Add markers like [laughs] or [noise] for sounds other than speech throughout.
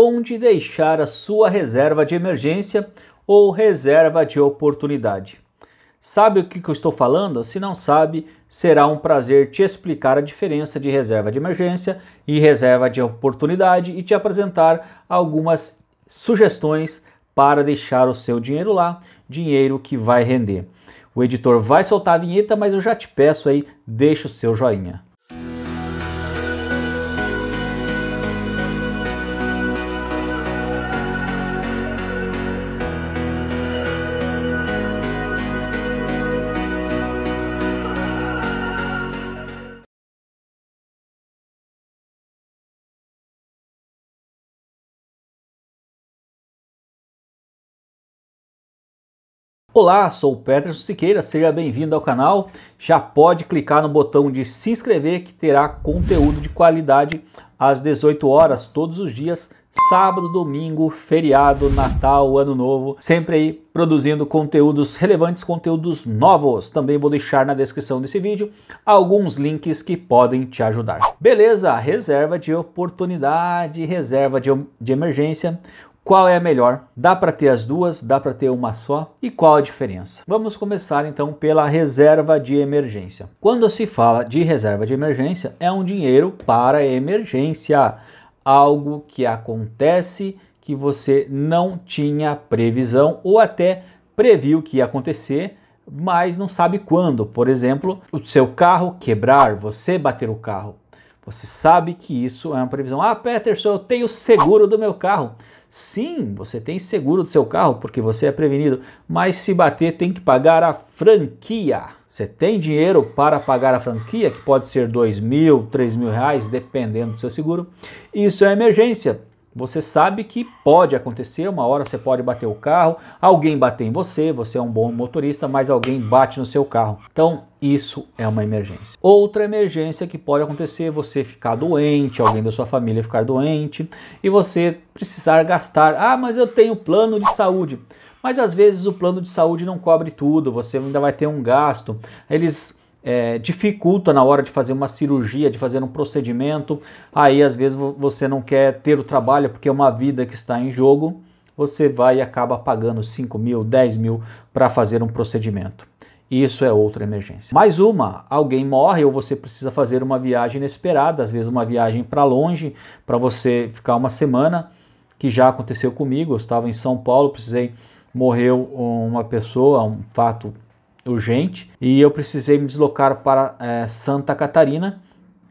onde deixar a sua reserva de emergência ou reserva de oportunidade. Sabe o que eu estou falando? Se não sabe, será um prazer te explicar a diferença de reserva de emergência e reserva de oportunidade e te apresentar algumas sugestões para deixar o seu dinheiro lá, dinheiro que vai render. O editor vai soltar a vinheta, mas eu já te peço aí, deixa o seu joinha. Olá, sou o Peterson Siqueira, seja bem-vindo ao canal. Já pode clicar no botão de se inscrever que terá conteúdo de qualidade às 18 horas todos os dias, sábado, domingo, feriado, Natal, Ano Novo, sempre aí produzindo conteúdos relevantes, conteúdos novos. Também vou deixar na descrição desse vídeo alguns links que podem te ajudar. Beleza, reserva de oportunidade, reserva de, de emergência. Qual é a melhor? Dá para ter as duas? Dá para ter uma só? E qual a diferença? Vamos começar então pela reserva de emergência. Quando se fala de reserva de emergência, é um dinheiro para emergência, algo que acontece que você não tinha previsão ou até previu que ia acontecer, mas não sabe quando. Por exemplo, o seu carro quebrar, você bater o carro. Você sabe que isso é uma previsão. Ah, Peterson, eu tenho seguro do meu carro. Sim, você tem seguro do seu carro porque você é prevenido, mas se bater tem que pagar a franquia. Você tem dinheiro para pagar a franquia, que pode ser dois mil, três mil reais, dependendo do seu seguro. Isso é emergência. Você sabe que pode acontecer, uma hora você pode bater o carro, alguém bater em você, você é um bom motorista, mas alguém bate no seu carro. Então, isso é uma emergência. Outra emergência que pode acontecer, você ficar doente, alguém da sua família ficar doente e você precisar gastar. Ah, mas eu tenho plano de saúde. Mas às vezes o plano de saúde não cobre tudo, você ainda vai ter um gasto. Eles é, dificulta na hora de fazer uma cirurgia, de fazer um procedimento. Aí às vezes você não quer ter o trabalho porque é uma vida que está em jogo. Você vai e acaba pagando 5 mil, 10 mil para fazer um procedimento. Isso é outra emergência. Mais uma: alguém morre ou você precisa fazer uma viagem inesperada, às vezes uma viagem para longe, para você ficar uma semana, que já aconteceu comigo. Eu estava em São Paulo, precisei, morreu uma pessoa, um fato urgente e eu precisei me deslocar para é, Santa Catarina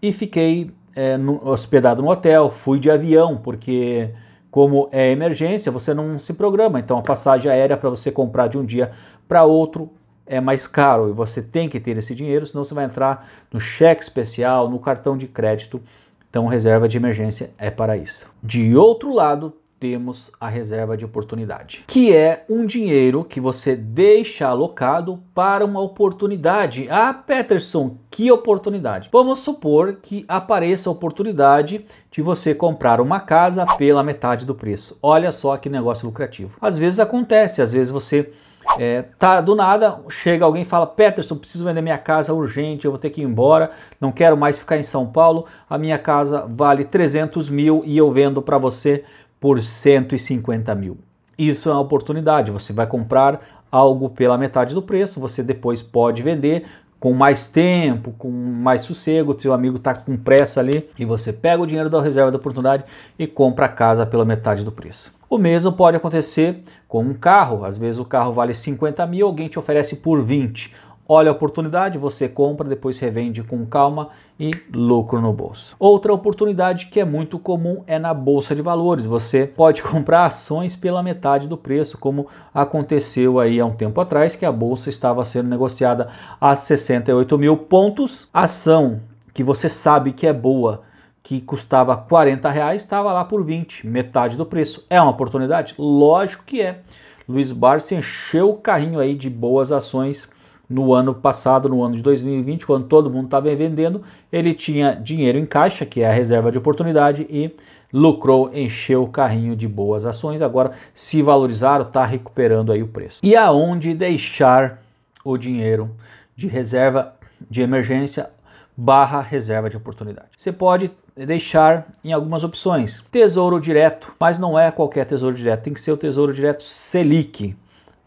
e fiquei é, no, hospedado no hotel. Fui de avião, porque como é emergência, você não se programa. Então a passagem aérea para você comprar de um dia para outro é mais caro e você tem que ter esse dinheiro, senão você vai entrar no cheque especial, no cartão de crédito. Então reserva de emergência é para isso. De outro lado, temos a reserva de oportunidade, que é um dinheiro que você deixa alocado para uma oportunidade. Ah, Peterson, que oportunidade? Vamos supor que apareça a oportunidade de você comprar uma casa pela metade do preço. Olha só que negócio lucrativo. Às vezes acontece, às vezes você é, tá do nada, chega alguém e fala: Peterson, preciso vender minha casa urgente, eu vou ter que ir embora, não quero mais ficar em São Paulo. A minha casa vale 300 mil e eu vendo para você por 150 mil. Isso é uma oportunidade, você vai comprar algo pela metade do preço, você depois pode vender com mais tempo, com mais sossego, seu amigo está com pressa ali e você pega o dinheiro da reserva da oportunidade e compra a casa pela metade do preço. O mesmo pode acontecer com um carro, às vezes o carro vale 50 mil, alguém te oferece por 20 olha a oportunidade, você compra, depois revende com calma e lucro no bolso. Outra oportunidade que é muito comum é na bolsa de valores. Você pode [laughs] comprar ações pela metade do preço, como aconteceu aí há um tempo atrás, que a bolsa estava sendo negociada a 68 mil pontos. Ação que você sabe que é boa, que custava 40 reais, estava lá por 20, metade do preço. É uma oportunidade? Lógico que é. Luiz Barsi encheu o carrinho aí de boas ações no ano passado, no ano de 2020, quando todo mundo estava vendendo, ele tinha dinheiro em caixa, que é a reserva de oportunidade, e lucrou, encheu o carrinho de boas ações. Agora se valorizaram, está recuperando aí o preço. E aonde deixar o dinheiro de reserva de emergência barra reserva de oportunidade? Você pode deixar em algumas opções. Tesouro direto, mas não é qualquer tesouro direto, tem que ser o tesouro direto Selic.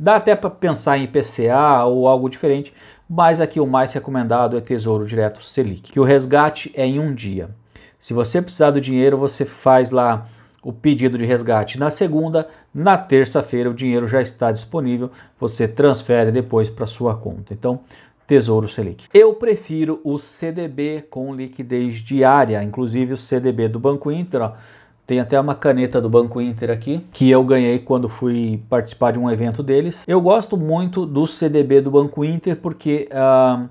Dá até para pensar em IPCA ou algo diferente, mas aqui o mais recomendado é Tesouro Direto Selic, que o resgate é em um dia. Se você precisar do dinheiro, você faz lá o pedido de resgate na segunda, na terça-feira o dinheiro já está disponível, você transfere depois para sua conta. Então, Tesouro Selic. Eu prefiro o CDB com liquidez diária, inclusive o CDB do Banco Inter, ó, tem até uma caneta do Banco Inter aqui, que eu ganhei quando fui participar de um evento deles. Eu gosto muito do CDB do Banco Inter porque uh,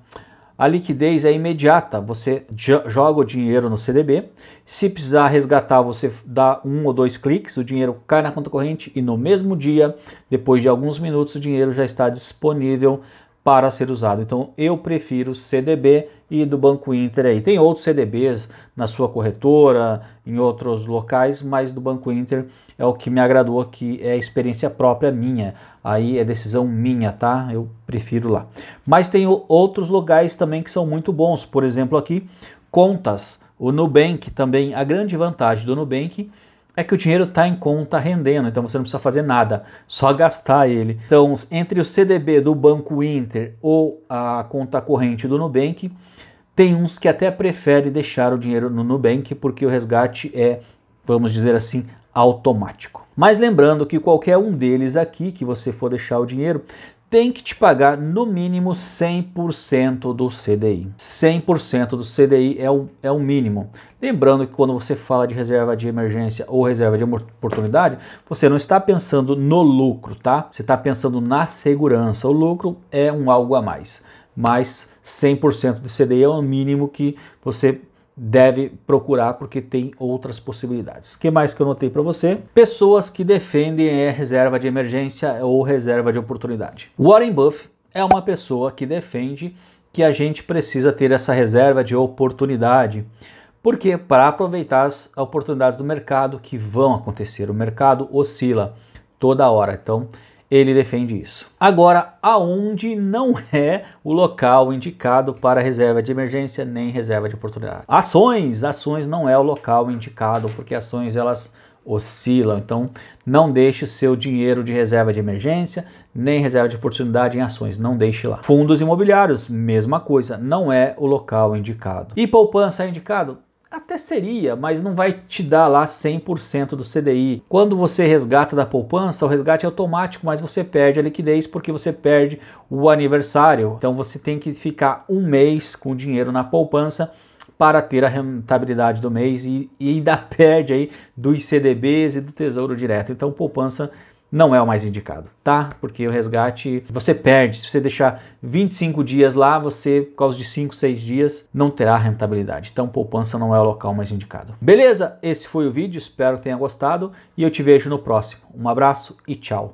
a liquidez é imediata. Você joga o dinheiro no CDB. Se precisar resgatar, você dá um ou dois cliques, o dinheiro cai na conta corrente e no mesmo dia, depois de alguns minutos, o dinheiro já está disponível para ser usado. Então eu prefiro CDB e do Banco Inter aí. Tem outros CDBs na sua corretora, em outros locais, mas do Banco Inter é o que me agradou, que é a experiência própria minha. Aí é decisão minha, tá? Eu prefiro lá. Mas tem outros locais também que são muito bons. Por exemplo, aqui, contas. O Nubank também, a grande vantagem do Nubank é que o dinheiro está em conta rendendo, então você não precisa fazer nada, só gastar ele. Então, entre o CDB do Banco Inter ou a conta corrente do Nubank, tem uns que até prefere deixar o dinheiro no Nubank porque o resgate é, vamos dizer assim, automático. Mas lembrando que qualquer um deles aqui que você for deixar o dinheiro tem que te pagar no mínimo 100% do CDI. 100% do CDI é o, é o mínimo. Lembrando que quando você fala de reserva de emergência ou reserva de oportunidade, você não está pensando no lucro, tá? Você está pensando na segurança. O lucro é um algo a mais, mas 100% do CDI é o mínimo que você deve procurar porque tem outras possibilidades. O que mais que eu notei para você? Pessoas que defendem a reserva de emergência ou reserva de oportunidade. Warren Buffett é uma pessoa que defende que a gente precisa ter essa reserva de oportunidade. Porque para aproveitar as oportunidades do mercado que vão acontecer, o mercado oscila toda hora. Então, ele defende isso. Agora, aonde não é o local indicado para reserva de emergência nem reserva de oportunidade? Ações, ações não é o local indicado, porque ações elas oscilam. Então, não deixe o seu dinheiro de reserva de emergência nem reserva de oportunidade em ações, não deixe lá. Fundos imobiliários, mesma coisa, não é o local indicado. E poupança é indicado? Até seria, mas não vai te dar lá 100% do CDI. Quando você resgata da poupança, o resgate é automático, mas você perde a liquidez porque você perde o aniversário. Então você tem que ficar um mês com dinheiro na poupança para ter a rentabilidade do mês e, e ainda [laughs] perde aí dos CDBs e do Tesouro Direto. Então poupança não é o mais indicado, tá? Porque o resgate você perde. Se você deixar 25 dias lá, você, por causa de 5, 6 dias, não terá rentabilidade. Então, poupança não é o local mais indicado. Beleza? Esse foi o vídeo, espero que tenha gostado e eu te vejo no próximo. Um abraço e tchau.